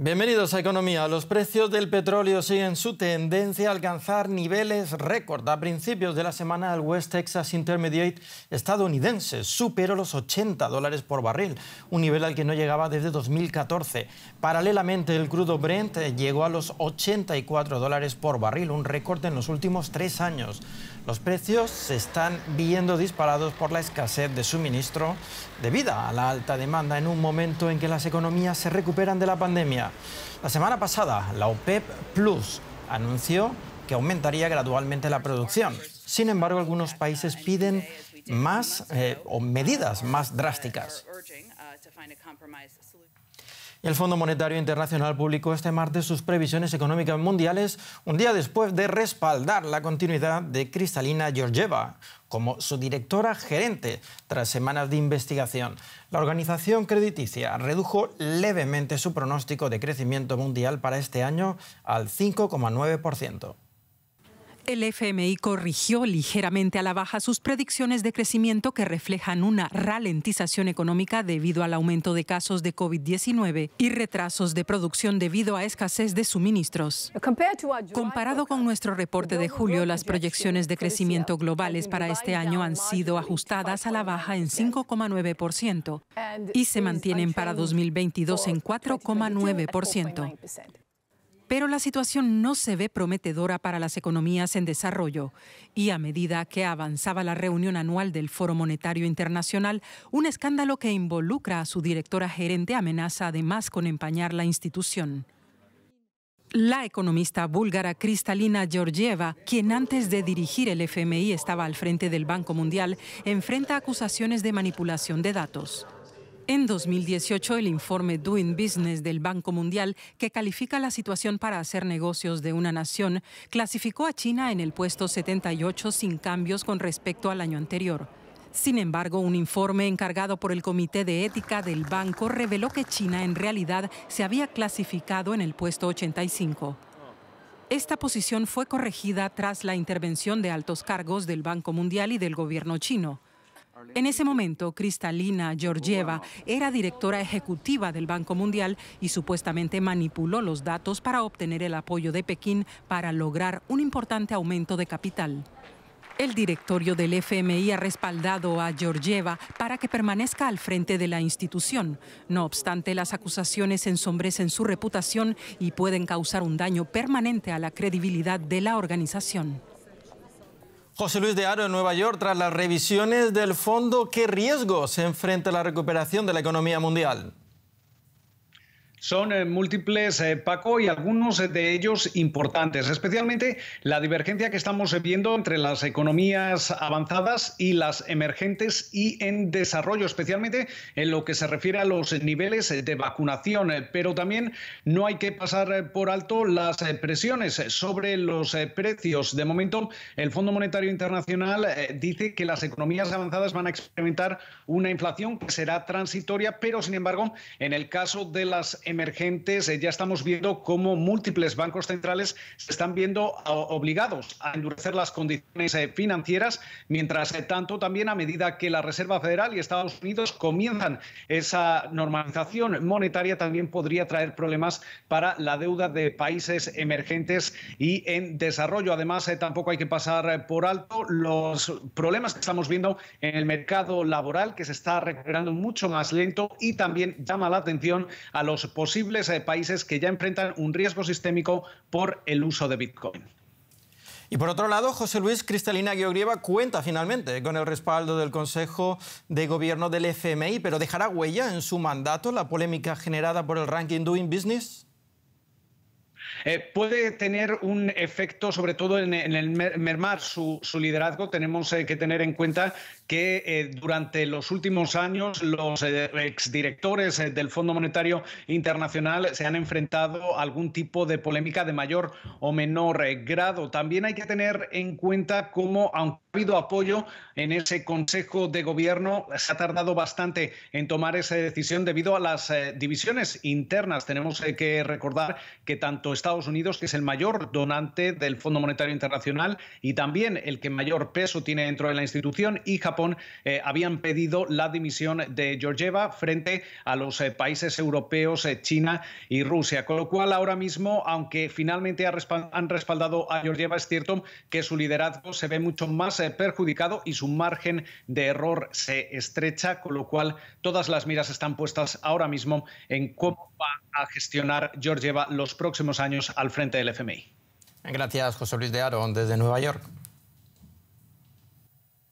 Bienvenidos a Economía. Los precios del petróleo siguen su tendencia a alcanzar niveles récord. A principios de la semana, el West Texas Intermediate estadounidense superó los 80 dólares por barril, un nivel al que no llegaba desde 2014. Paralelamente, el crudo Brent llegó a los 84 dólares por barril, un récord en los últimos tres años. Los precios se están viendo disparados por la escasez de suministro debido a la alta demanda en un momento en que las economías se recuperan de la pandemia. La semana pasada, la OPEP Plus anunció que aumentaría gradualmente la producción. Sin embargo, algunos países piden más eh, o medidas más drásticas. El Fondo Monetario Internacional publicó este martes sus previsiones económicas mundiales un día después de respaldar la continuidad de Cristalina Georgieva como su directora gerente tras semanas de investigación. La organización crediticia redujo levemente su pronóstico de crecimiento mundial para este año al 5,9% el FMI corrigió ligeramente a la baja sus predicciones de crecimiento que reflejan una ralentización económica debido al aumento de casos de COVID-19 y retrasos de producción debido a escasez de suministros. Comparado con nuestro reporte de julio, las proyecciones de crecimiento globales para este año han sido ajustadas a la baja en 5,9% y se mantienen para 2022 en 4,9% pero la situación no se ve prometedora para las economías en desarrollo y a medida que avanzaba la reunión anual del Foro Monetario Internacional, un escándalo que involucra a su directora gerente amenaza además con empañar la institución. La economista búlgara Kristalina Georgieva, quien antes de dirigir el FMI estaba al frente del Banco Mundial, enfrenta acusaciones de manipulación de datos. En 2018, el informe Doing Business del Banco Mundial, que califica la situación para hacer negocios de una nación, clasificó a China en el puesto 78 sin cambios con respecto al año anterior. Sin embargo, un informe encargado por el Comité de Ética del banco reveló que China en realidad se había clasificado en el puesto 85. Esta posición fue corregida tras la intervención de altos cargos del Banco Mundial y del gobierno chino. En ese momento, Kristalina Georgieva oh, era directora ejecutiva del Banco Mundial y supuestamente manipuló los datos para obtener el apoyo de Pekín para lograr un importante aumento de capital. El directorio del FMI ha respaldado a Georgieva para que permanezca al frente de la institución. No obstante, las acusaciones ensombrecen su reputación y pueden causar un daño permanente a la credibilidad de la organización. José Luis de Aro en Nueva York, tras las revisiones del fondo, ¿qué riesgos se enfrenta la recuperación de la economía mundial? Son eh, múltiples, eh, Paco, y algunos de ellos importantes, especialmente la divergencia que estamos viendo entre las economías avanzadas y las emergentes y en desarrollo, especialmente en lo que se refiere a los niveles de vacunación. Pero también no hay que pasar por alto las eh, presiones sobre los precios. De momento, el Fondo Monetario Internacional dice que las economías avanzadas van a experimentar una inflación que será transitoria, pero sin embargo, en el caso de las emergentes, eh, ya estamos viendo cómo múltiples bancos centrales se están viendo ah, obligados a endurecer las condiciones eh, financieras, mientras eh, tanto también a medida que la Reserva Federal y Estados Unidos comienzan esa normalización monetaria, también podría traer problemas para la deuda de países emergentes y en desarrollo. Además, tampoco hay que pasar por alto los problemas que estamos viendo en el mercado laboral, que se está recuperando mucho más lento y también llama la atención a los posibles eh, países que ya enfrentan un riesgo sistémico por el uso de Bitcoin. Y por otro lado, José Luis Cristalina Georgieva cuenta finalmente con el respaldo del Consejo de Gobierno del FMI, pero ¿dejará huella en su mandato la polémica generada por el ranking Doing Business? Eh, puede tener un efecto sobre todo en, el mermar su, liderazgo. Tenemos eh, que tener en cuenta que eh, durante los últimos años los exdirectores del Fondo Monetario Internacional se han enfrentado a algún tipo de polémica de mayor o menor grado. También hay que tener en cuenta cómo, aunque habido apoyo en ese Consejo de Gobierno. Se ha tardado bastante en tomar esa decisión debido a las eh, divisiones internas. Tenemos eh, que recordar que tanto Estados Unidos, que es el mayor donante del Fondo Monetario Internacional y también el que mayor peso tiene dentro de la institución, y Japón eh, habían pedido la dimisión de Georgieva frente a los países europeos, China y Rusia. Con lo cual, ahora mismo, aunque finalmente han respaldado a Georgieva, es cierto que su liderazgo se ve mucho más perjudicado y su margen de error se estrecha, con lo cual todas las miras están puestas ahora mismo en cómo va a gestionar Georgieva los próximos años al frente del FMI. Gracias, José Luis de Aro, desde Nueva York.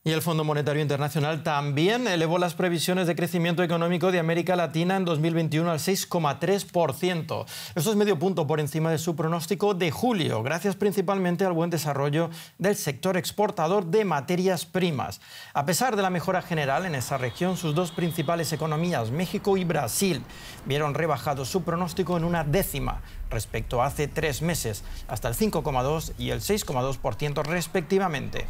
Y el Fondo Monetario Internacional también elevó las previsiones de crecimiento económico de América Latina en 2021 al 6,3%. Esto es medio punto por encima de su pronóstico de julio, gracias principalmente al buen desarrollo del sector exportador de materias primas. A pesar de la mejora general en esa región, sus dos principales economías, México y Brasil, vieron rebajado su pronóstico en una décima respecto a hace tres meses, hasta el 5,2 y el 6,2% respectivamente.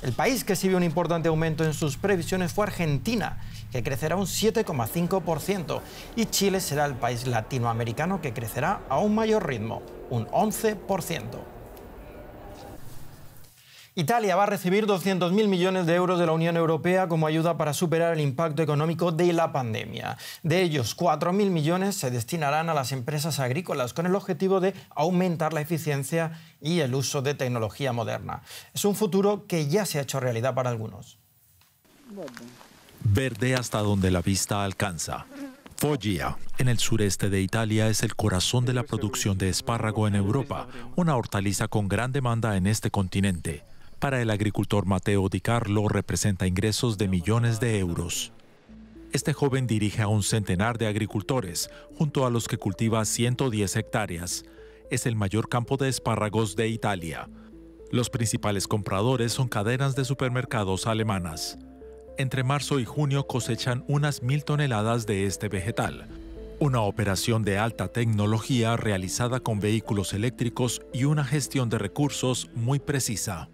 El país que sí vio un importante aumento en sus previsiones fue Argentina, que crecerá un 7,5%, y Chile será el país latinoamericano que crecerá a un mayor ritmo, un 11%. Italia va a recibir 200.000 millones de euros de la Unión Europea como ayuda para superar el impacto económico de la pandemia. De ellos, 4.000 millones se destinarán a las empresas agrícolas con el objetivo de aumentar la eficiencia y el uso de tecnología moderna. Es un futuro que ya se ha hecho realidad para algunos. Verde hasta donde la vista alcanza. Foggia, en el sureste de Italia, es el corazón de la producción de espárrago en Europa, una hortaliza con gran demanda en este continente. Para el agricultor Mateo Di Carlo representa ingresos de millones de euros. Este joven dirige a un centenar de agricultores, junto a los que cultiva 110 hectáreas. Es el mayor campo de espárragos de Italia. Los principales compradores son cadenas de supermercados alemanas. Entre marzo y junio cosechan unas mil toneladas de este vegetal, una operación de alta tecnología realizada con vehículos eléctricos y una gestión de recursos muy precisa.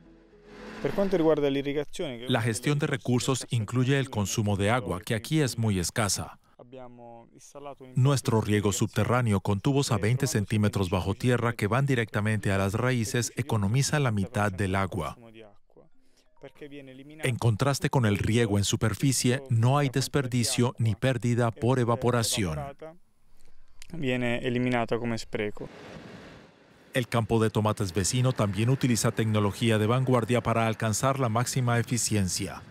La gestión de recursos incluye el consumo de agua, que aquí es muy escasa. Nuestro riego subterráneo con tubos a 20 centímetros bajo tierra que van directamente a las raíces economiza la mitad del agua. En contraste con el riego en superficie, no hay desperdicio ni pérdida por evaporación. Viene como el campo de tomates vecino también utiliza tecnología de vanguardia para alcanzar la máxima eficiencia.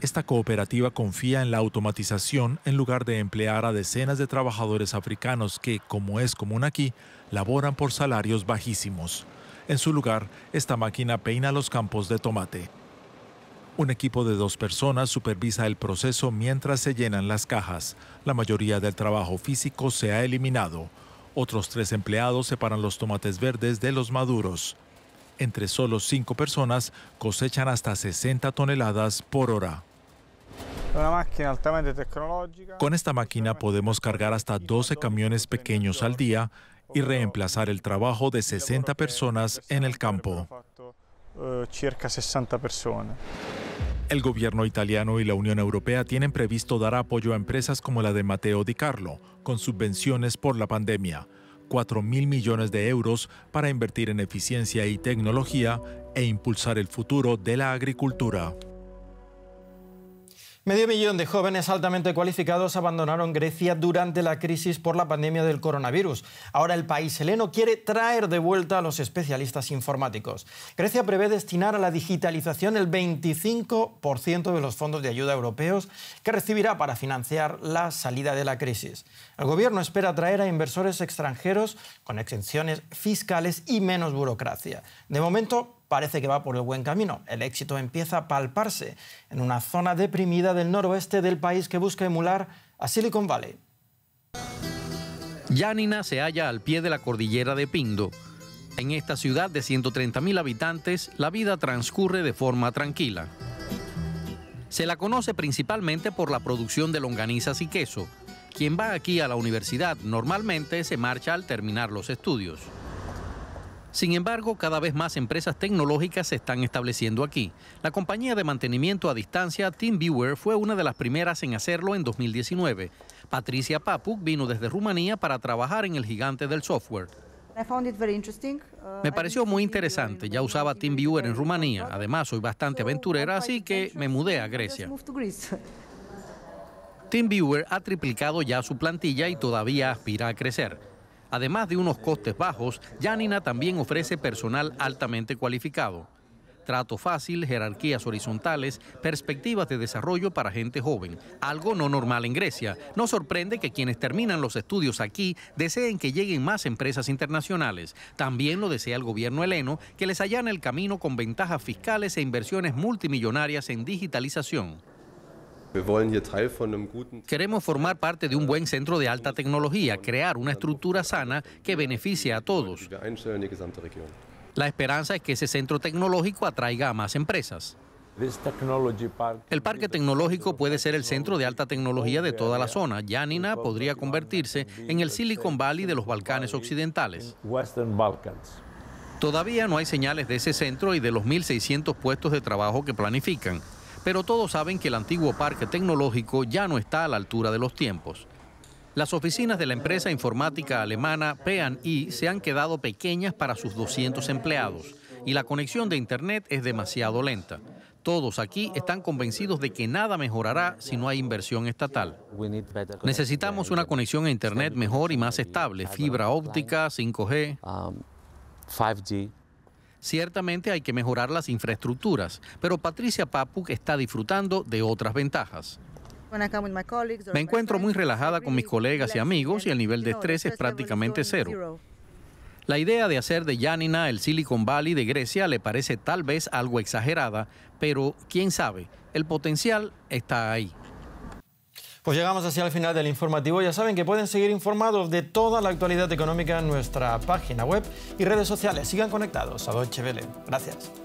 Esta cooperativa confía en la automatización en lugar de emplear a decenas de trabajadores africanos que, como es común aquí, laboran por salarios bajísimos. En su lugar, esta máquina peina los campos de tomate. Un equipo de dos personas supervisa el proceso mientras se llenan las cajas. La mayoría del trabajo físico se ha eliminado. Otros tres empleados separan los tomates verdes de los maduros. Entre solo cinco personas cosechan hasta 60 toneladas por hora. Con esta máquina podemos cargar hasta 12 camiones pequeños al día y reemplazar el trabajo de 60 personas en el campo. 60 eh, personas. El gobierno italiano y la Unión Europea tienen previsto dar apoyo a empresas como la de Matteo Di Carlo, con subvenciones por la pandemia, 4 mil millones de euros para invertir en eficiencia y tecnología e impulsar el futuro de la agricultura. Medio millón de jóvenes altamente cualificados abandonaron Grecia durante la crisis por la pandemia del coronavirus. Ahora el país heleno quiere traer de vuelta a los especialistas informáticos. Grecia prevé destinar a la digitalización el 25% de los fondos de ayuda europeos que recibirá para financiar la salida de la crisis. El gobierno espera atraer a inversores extranjeros con exenciones fiscales y menos burocracia. De momento, parece que va por el buen camino. El éxito empieza a palparse en una zona deprimida del noroeste del país que busca emular a Silicon Valley. Llanina se halla al pie de la cordillera de Pindo. En esta ciudad de 130.000 habitantes, la vida transcurre de forma tranquila. Se la conoce principalmente por la producción de longanizas y queso. Quien va aquí a la universidad normalmente se marcha al terminar los estudios. Sin embargo, cada vez más empresas tecnológicas se están estableciendo aquí. La compañía de mantenimiento a distancia TeamViewer fue una de las primeras en hacerlo en 2019. Patricia Papuk vino desde Rumanía para trabajar en el gigante del software. Uh, me pareció muy interesante, ya usaba TeamViewer en Rumanía, además soy bastante aventurera, así que me mudé a Grecia. TeamViewer ha triplicado ya su plantilla y todavía aspira a crecer. Además de unos costes bajos, Yanina también ofrece personal altamente cualificado. Trato fácil, jerarquías horizontales, perspectivas de desarrollo para gente joven, algo no normal en Grecia. No sorprende que quienes terminan los estudios aquí deseen que lleguen más empresas internacionales. También lo desea el gobierno heleno, que les allana el camino con ventajas fiscales e inversiones multimillonarias en digitalización. Queremos formar parte de un buen centro de alta tecnología, crear una estructura sana que beneficie a todos. La esperanza es que ese centro tecnológico atraiga a más empresas. El parque tecnológico puede ser el centro de alta tecnología de toda la zona. Yanina podría convertirse en el Silicon Valley de los Balcanes Occidentales. Todavía no hay señales de ese centro y de los 1.600 puestos de trabajo que planifican pero todos saben que el antiguo parque tecnológico ya no está a la altura de los tiempos. Las oficinas de la empresa informática alemana y e se han quedado pequeñas para sus 200 empleados y la conexión de Internet es demasiado lenta. Todos aquí están convencidos de que nada mejorará si no hay inversión estatal. Necesitamos una conexión a Internet mejor y más estable, fibra óptica, 5G. 5G. Um, Ciertamente hay que mejorar las infraestructuras, pero Patricia Papuk está disfrutando de otras ventajas. Me encuentro muy relajada con mis colegas y amigos y el nivel de estrés es prácticamente cero. La idea de hacer de Yanina el Silicon Valley de Grecia le parece tal vez algo exagerada, pero quién sabe, el potencial está ahí. Pues llegamos así al final del informativo. Ya saben que pueden seguir informados de toda la actualidad económica en nuestra página web y redes sociales. Sigan conectados a Deutsche Gracias.